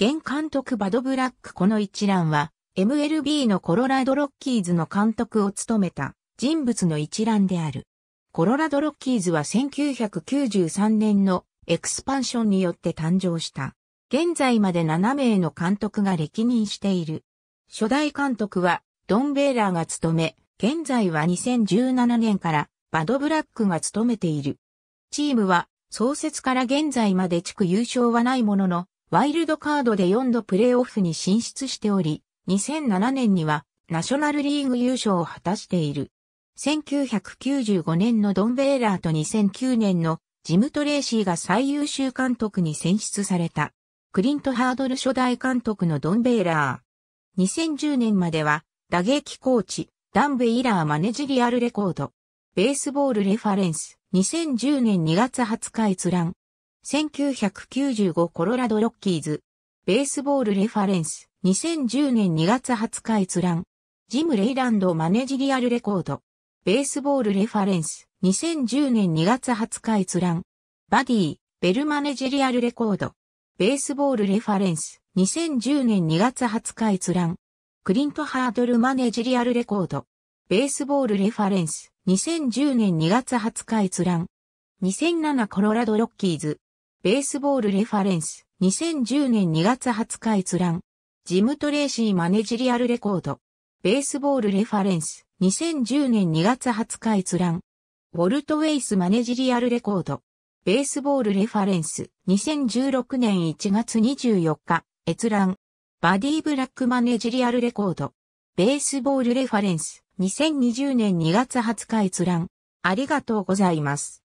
現監督バド・ブラックこの一覧は、MLB のコロラドロッキーズの監督を務めた人物の一覧である。コロラドロッキーズは1993年のエクスパンションによって誕生した。現在まで7名の監督が歴任している。初代監督はドン・ベーラーが務め、現在は2017年からバド・ブラックが務めている。チームは創設から現在まで地区優勝はないものの、ワイルドカードで4度プレーオフに進出しており、2007年にはナショナルリーグ優勝を果たしている。1995年のドンベーラーと2009年のジム・トレーシーが最優秀監督に選出された。クリント・ハードル初代監督のドンベーラー。2010年までは打撃コーチ、ダン・ベイラーマネジリアルレコード。ベースボールレファレンス。2010年2月20日閲覧。1995コロラドロッキーズ、ベースボールレファレンス、2010年2月20日閲覧、ジム・レイランドマネジリアルレコード、ベースボールレファレンス、2010年2月20日閲覧、バディ、ベルマネジリアルレコード、ベースボールレファレンス、2010年2月20日閲覧、クリント・ハードルマネジリアルレコード、ベースボールレファレンス、2010年2月20日閲覧、2007コロラドロッキーズ、ベースボールレファレンス、2010年2月20日閲覧。ジムトレーシーマネジリアルレコード。ベースボールレファレンス、2010年2月20日閲覧。ウォルトウェイスマネジリアルレコード。ベースボールレファレンス、2016年1月24日、閲覧。バディブラックマネジリアルレコード。ベースボールレファレンス、2020年2月20日閲覧。ありがとうございます。